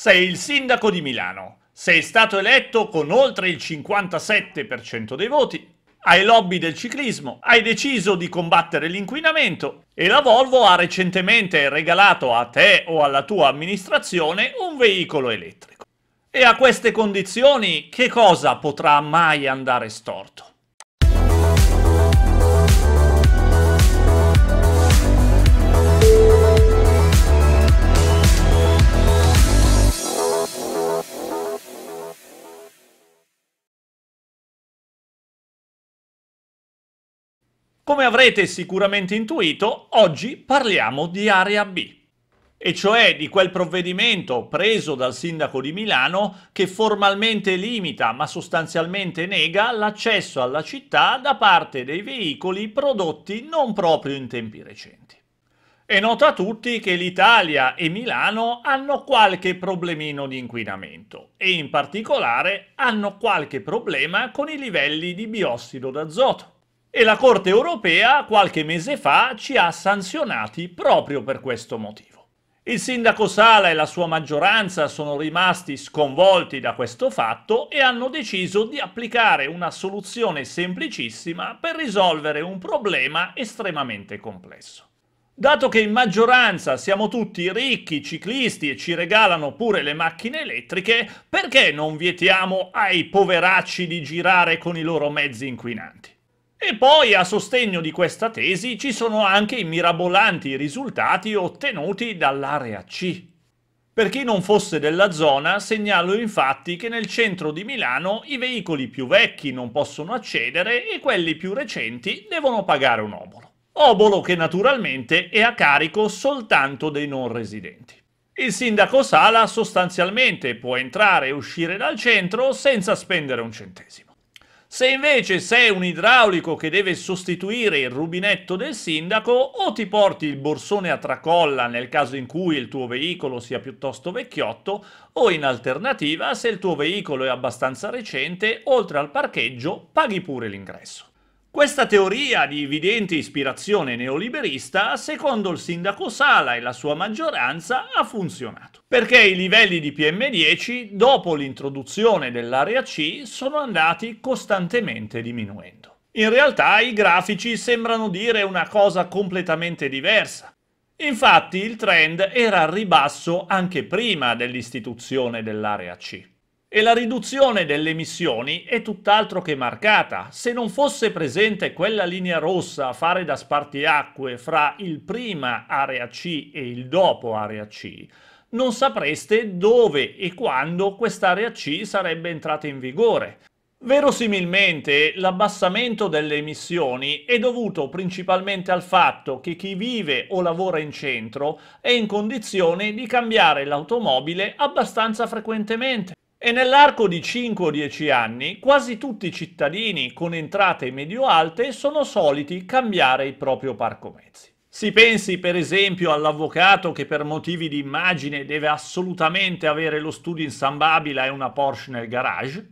Sei il sindaco di Milano, sei stato eletto con oltre il 57% dei voti, hai lobby del ciclismo, hai deciso di combattere l'inquinamento e la Volvo ha recentemente regalato a te o alla tua amministrazione un veicolo elettrico. E a queste condizioni che cosa potrà mai andare storto? Come avrete sicuramente intuito, oggi parliamo di Area B, e cioè di quel provvedimento preso dal sindaco di Milano che formalmente limita ma sostanzialmente nega l'accesso alla città da parte dei veicoli prodotti non proprio in tempi recenti. È nota a tutti che l'Italia e Milano hanno qualche problemino di inquinamento e in particolare hanno qualche problema con i livelli di biossido d'azoto. E la Corte europea qualche mese fa ci ha sanzionati proprio per questo motivo. Il sindaco Sala e la sua maggioranza sono rimasti sconvolti da questo fatto e hanno deciso di applicare una soluzione semplicissima per risolvere un problema estremamente complesso. Dato che in maggioranza siamo tutti ricchi, ciclisti e ci regalano pure le macchine elettriche, perché non vietiamo ai poveracci di girare con i loro mezzi inquinanti? E poi a sostegno di questa tesi ci sono anche i mirabolanti risultati ottenuti dall'area C. Per chi non fosse della zona, segnalo infatti che nel centro di Milano i veicoli più vecchi non possono accedere e quelli più recenti devono pagare un obolo. Obolo che naturalmente è a carico soltanto dei non residenti. Il sindaco Sala sostanzialmente può entrare e uscire dal centro senza spendere un centesimo. Se invece sei un idraulico che deve sostituire il rubinetto del sindaco, o ti porti il borsone a tracolla nel caso in cui il tuo veicolo sia piuttosto vecchiotto, o in alternativa, se il tuo veicolo è abbastanza recente, oltre al parcheggio paghi pure l'ingresso. Questa teoria di evidente ispirazione neoliberista, secondo il sindaco Sala e la sua maggioranza, ha funzionato. Perché i livelli di PM10, dopo l'introduzione dell'area C, sono andati costantemente diminuendo. In realtà i grafici sembrano dire una cosa completamente diversa. Infatti il trend era al ribasso anche prima dell'istituzione dell'area C. E la riduzione delle emissioni è tutt'altro che marcata. Se non fosse presente quella linea rossa a fare da spartiacque fra il prima area C e il dopo area C, non sapreste dove e quando quest'area C sarebbe entrata in vigore. Verosimilmente l'abbassamento delle emissioni è dovuto principalmente al fatto che chi vive o lavora in centro è in condizione di cambiare l'automobile abbastanza frequentemente. E nell'arco di 5 o 10 anni quasi tutti i cittadini con entrate medio-alte sono soliti cambiare il proprio parco mezzi. Si pensi per esempio all'avvocato che per motivi di immagine deve assolutamente avere lo studio in San Babila e una Porsche nel garage,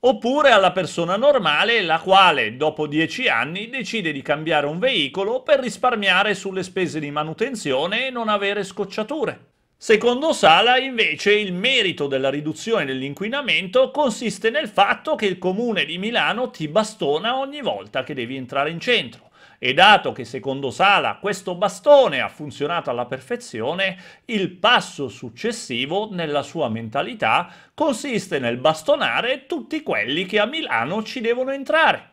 oppure alla persona normale la quale dopo 10 anni decide di cambiare un veicolo per risparmiare sulle spese di manutenzione e non avere scocciature. Secondo Sala invece il merito della riduzione dell'inquinamento consiste nel fatto che il comune di Milano ti bastona ogni volta che devi entrare in centro. E dato che secondo Sala questo bastone ha funzionato alla perfezione, il passo successivo nella sua mentalità consiste nel bastonare tutti quelli che a Milano ci devono entrare.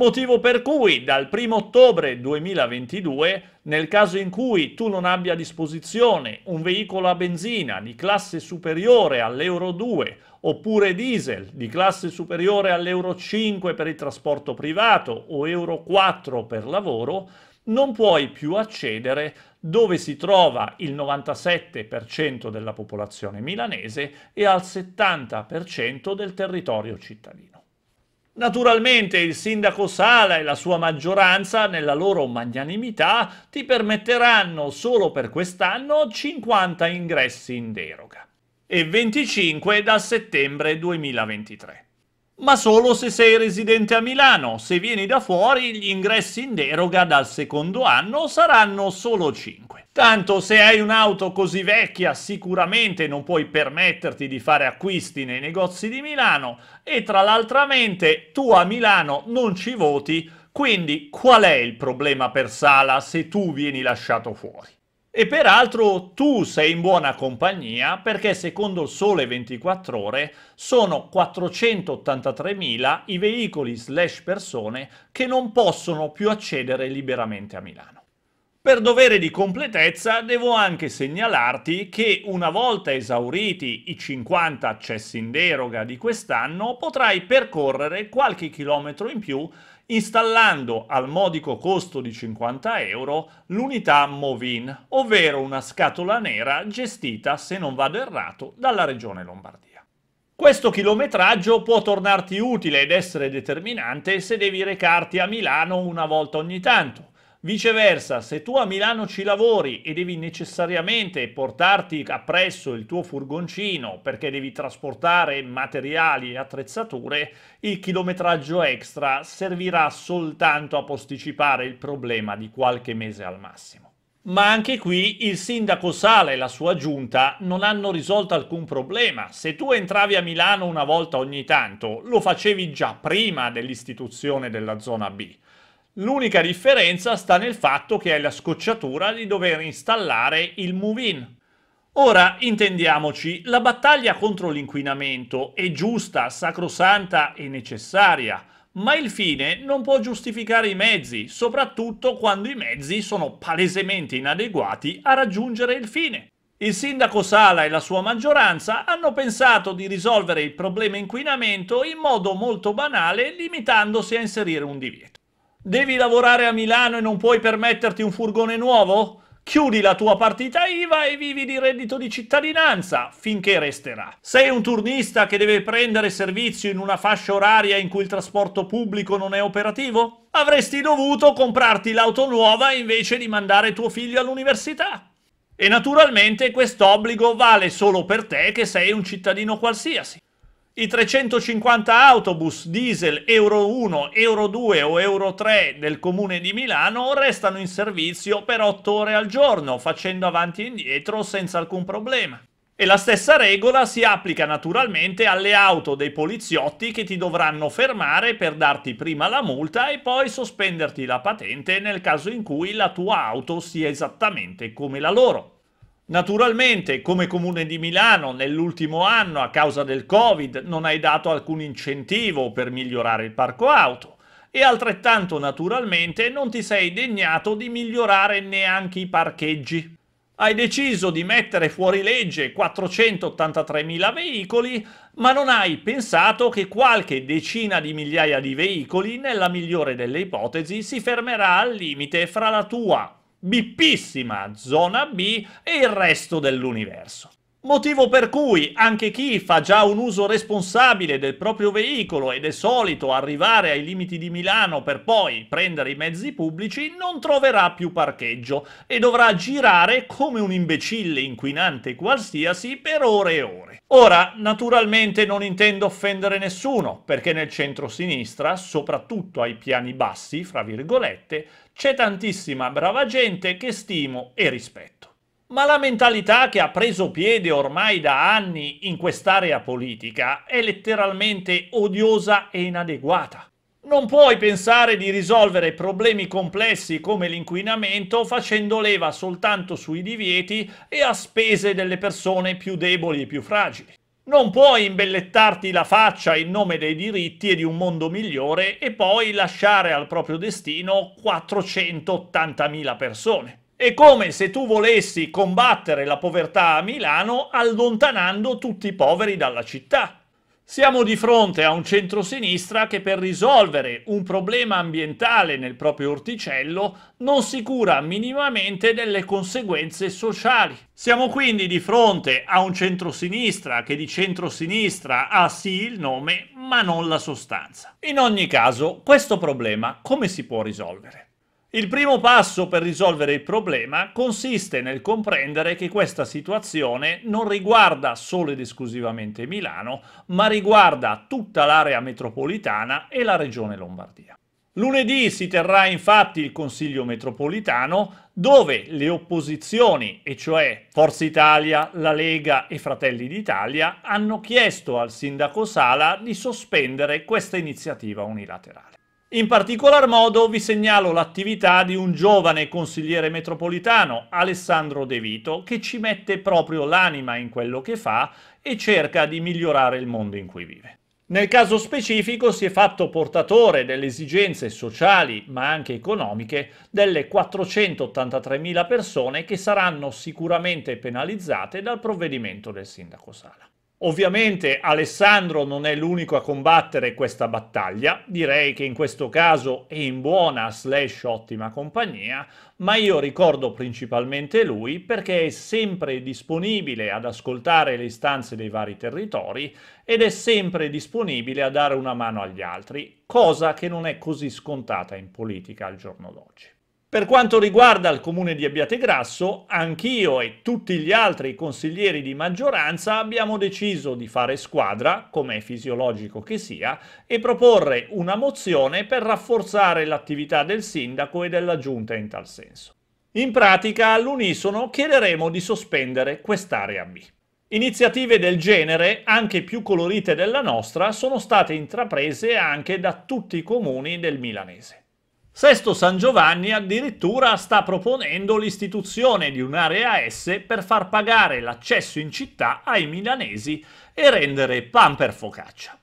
Motivo per cui dal 1 ottobre 2022, nel caso in cui tu non abbia a disposizione un veicolo a benzina di classe superiore all'Euro 2 oppure diesel di classe superiore all'Euro 5 per il trasporto privato o Euro 4 per lavoro, non puoi più accedere dove si trova il 97% della popolazione milanese e al 70% del territorio cittadino. Naturalmente il sindaco Sala e la sua maggioranza, nella loro magnanimità, ti permetteranno solo per quest'anno 50 ingressi in deroga e 25 da settembre 2023 ma solo se sei residente a Milano. Se vieni da fuori, gli ingressi in deroga dal secondo anno saranno solo 5. Tanto se hai un'auto così vecchia sicuramente non puoi permetterti di fare acquisti nei negozi di Milano e tra l'altra mente tu a Milano non ci voti, quindi qual è il problema per Sala se tu vieni lasciato fuori? E peraltro tu sei in buona compagnia perché secondo il Sole 24 ore sono 483.000 i veicoli slash persone che non possono più accedere liberamente a Milano. Per dovere di completezza devo anche segnalarti che una volta esauriti i 50 accessi in deroga di quest'anno potrai percorrere qualche chilometro in più installando al modico costo di 50 euro l'unità Movin, ovvero una scatola nera gestita, se non vado errato, dalla Regione Lombardia. Questo chilometraggio può tornarti utile ed essere determinante se devi recarti a Milano una volta ogni tanto, Viceversa, se tu a Milano ci lavori e devi necessariamente portarti appresso il tuo furgoncino perché devi trasportare materiali e attrezzature, il chilometraggio extra servirà soltanto a posticipare il problema di qualche mese al massimo. Ma anche qui il sindaco Sala e la sua giunta non hanno risolto alcun problema. Se tu entravi a Milano una volta ogni tanto, lo facevi già prima dell'istituzione della zona B. L'unica differenza sta nel fatto che hai la scocciatura di dover installare il move-in. Ora, intendiamoci, la battaglia contro l'inquinamento è giusta, sacrosanta e necessaria, ma il fine non può giustificare i mezzi, soprattutto quando i mezzi sono palesemente inadeguati a raggiungere il fine. Il sindaco Sala e la sua maggioranza hanno pensato di risolvere il problema inquinamento in modo molto banale limitandosi a inserire un divieto. Devi lavorare a Milano e non puoi permetterti un furgone nuovo? Chiudi la tua partita IVA e vivi di reddito di cittadinanza finché resterà. Sei un turnista che deve prendere servizio in una fascia oraria in cui il trasporto pubblico non è operativo? Avresti dovuto comprarti l'auto nuova invece di mandare tuo figlio all'università. E naturalmente quest'obbligo vale solo per te che sei un cittadino qualsiasi i 350 autobus diesel Euro 1, Euro 2 o Euro 3 del comune di Milano restano in servizio per 8 ore al giorno, facendo avanti e indietro senza alcun problema. E la stessa regola si applica naturalmente alle auto dei poliziotti che ti dovranno fermare per darti prima la multa e poi sospenderti la patente nel caso in cui la tua auto sia esattamente come la loro. Naturalmente, come Comune di Milano, nell'ultimo anno, a causa del Covid, non hai dato alcun incentivo per migliorare il parco auto e altrettanto naturalmente non ti sei degnato di migliorare neanche i parcheggi. Hai deciso di mettere fuori legge 483.000 veicoli, ma non hai pensato che qualche decina di migliaia di veicoli, nella migliore delle ipotesi, si fermerà al limite fra la tua bippissima zona B e il resto dell'universo. Motivo per cui anche chi fa già un uso responsabile del proprio veicolo ed è solito arrivare ai limiti di Milano per poi prendere i mezzi pubblici non troverà più parcheggio e dovrà girare come un imbecille inquinante qualsiasi per ore e ore. Ora, naturalmente non intendo offendere nessuno, perché nel centro-sinistra, soprattutto ai piani bassi, fra virgolette, c'è tantissima brava gente che stimo e rispetto. Ma la mentalità che ha preso piede ormai da anni in quest'area politica è letteralmente odiosa e inadeguata. Non puoi pensare di risolvere problemi complessi come l'inquinamento facendo leva soltanto sui divieti e a spese delle persone più deboli e più fragili. Non puoi imbellettarti la faccia in nome dei diritti e di un mondo migliore e poi lasciare al proprio destino 480.000 persone. È come se tu volessi combattere la povertà a Milano allontanando tutti i poveri dalla città. Siamo di fronte a un centrosinistra che per risolvere un problema ambientale nel proprio orticello non si cura minimamente delle conseguenze sociali. Siamo quindi di fronte a un centrosinistra che di centrosinistra ha sì il nome ma non la sostanza. In ogni caso, questo problema come si può risolvere? Il primo passo per risolvere il problema consiste nel comprendere che questa situazione non riguarda solo ed esclusivamente Milano, ma riguarda tutta l'area metropolitana e la regione Lombardia. Lunedì si terrà infatti il Consiglio metropolitano dove le opposizioni, e cioè Forza Italia, la Lega e Fratelli d'Italia, hanno chiesto al sindaco Sala di sospendere questa iniziativa unilaterale. In particolar modo vi segnalo l'attività di un giovane consigliere metropolitano, Alessandro De Vito, che ci mette proprio l'anima in quello che fa e cerca di migliorare il mondo in cui vive. Nel caso specifico si è fatto portatore delle esigenze sociali, ma anche economiche, delle 483.000 persone che saranno sicuramente penalizzate dal provvedimento del sindaco Sala. Ovviamente Alessandro non è l'unico a combattere questa battaglia, direi che in questo caso è in buona slash ottima compagnia, ma io ricordo principalmente lui perché è sempre disponibile ad ascoltare le istanze dei vari territori ed è sempre disponibile a dare una mano agli altri, cosa che non è così scontata in politica al giorno d'oggi. Per quanto riguarda il comune di Abbiategrasso, anch'io e tutti gli altri consiglieri di maggioranza abbiamo deciso di fare squadra, come è fisiologico che sia, e proporre una mozione per rafforzare l'attività del sindaco e della giunta in tal senso. In pratica, all'unisono chiederemo di sospendere quest'area B. Iniziative del genere, anche più colorite della nostra, sono state intraprese anche da tutti i comuni del milanese. Sesto San Giovanni addirittura sta proponendo l'istituzione di un'area S per far pagare l'accesso in città ai milanesi e rendere pan per focaccia.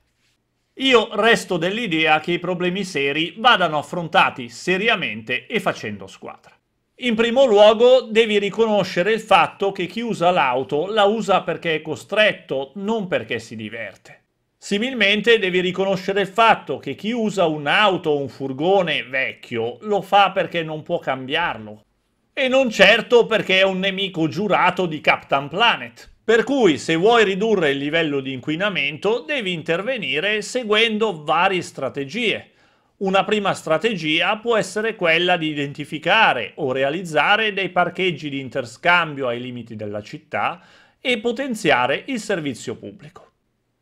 Io resto dell'idea che i problemi seri vadano affrontati seriamente e facendo squadra. In primo luogo devi riconoscere il fatto che chi usa l'auto la usa perché è costretto, non perché si diverte. Similmente devi riconoscere il fatto che chi usa un'auto o un furgone vecchio lo fa perché non può cambiarlo. E non certo perché è un nemico giurato di Captain Planet. Per cui se vuoi ridurre il livello di inquinamento devi intervenire seguendo varie strategie. Una prima strategia può essere quella di identificare o realizzare dei parcheggi di interscambio ai limiti della città e potenziare il servizio pubblico.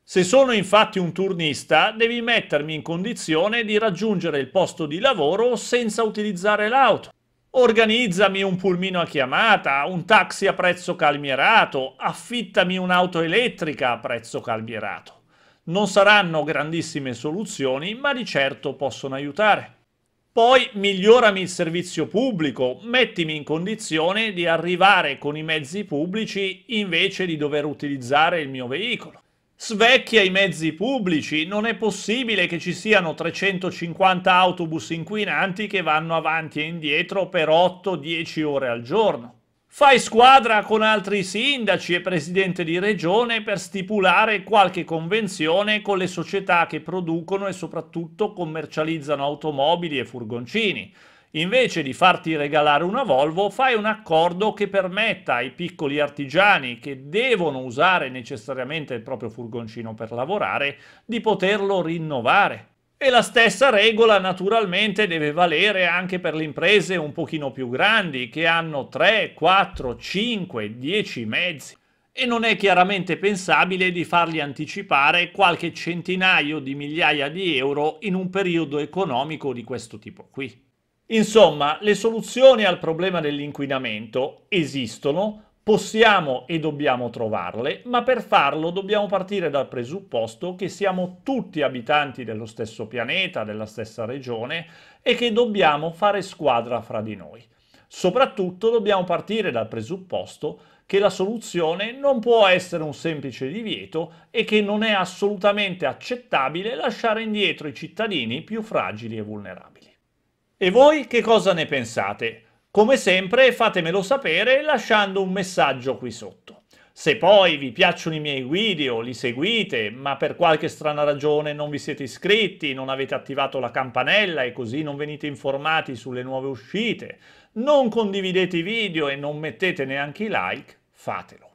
Se sono infatti un turnista, devi mettermi in condizione di raggiungere il posto di lavoro senza utilizzare l'auto. Organizzami un pulmino a chiamata, un taxi a prezzo calmierato, affittami un'auto elettrica a prezzo calmierato. Non saranno grandissime soluzioni, ma di certo possono aiutare. Poi migliorami il servizio pubblico, mettimi in condizione di arrivare con i mezzi pubblici invece di dover utilizzare il mio veicolo. Svecchia i mezzi pubblici, non è possibile che ci siano 350 autobus inquinanti che vanno avanti e indietro per 8-10 ore al giorno. Fai squadra con altri sindaci e presidente di regione per stipulare qualche convenzione con le società che producono e soprattutto commercializzano automobili e furgoncini. Invece di farti regalare una Volvo, fai un accordo che permetta ai piccoli artigiani che devono usare necessariamente il proprio furgoncino per lavorare di poterlo rinnovare. E la stessa regola naturalmente deve valere anche per le imprese un pochino più grandi che hanno 3, 4, 5, 10 mezzi e non è chiaramente pensabile di fargli anticipare qualche centinaio di migliaia di euro in un periodo economico di questo tipo qui. Insomma, le soluzioni al problema dell'inquinamento esistono, possiamo e dobbiamo trovarle, ma per farlo dobbiamo partire dal presupposto che siamo tutti abitanti dello stesso pianeta, della stessa regione e che dobbiamo fare squadra fra di noi. Soprattutto dobbiamo partire dal presupposto che la soluzione non può essere un semplice divieto e che non è assolutamente accettabile lasciare indietro i cittadini più fragili e vulnerabili. E voi che cosa ne pensate? Come sempre fatemelo sapere lasciando un messaggio qui sotto. Se poi vi piacciono i miei video, li seguite, ma per qualche strana ragione non vi siete iscritti, non avete attivato la campanella e così non venite informati sulle nuove uscite, non condividete i video e non mettete neanche i like, fatelo.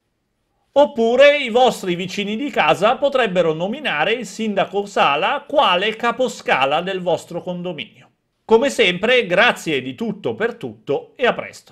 Oppure i vostri vicini di casa potrebbero nominare il sindaco Sala quale caposcala del vostro condominio. Come sempre, grazie di tutto per tutto e a presto.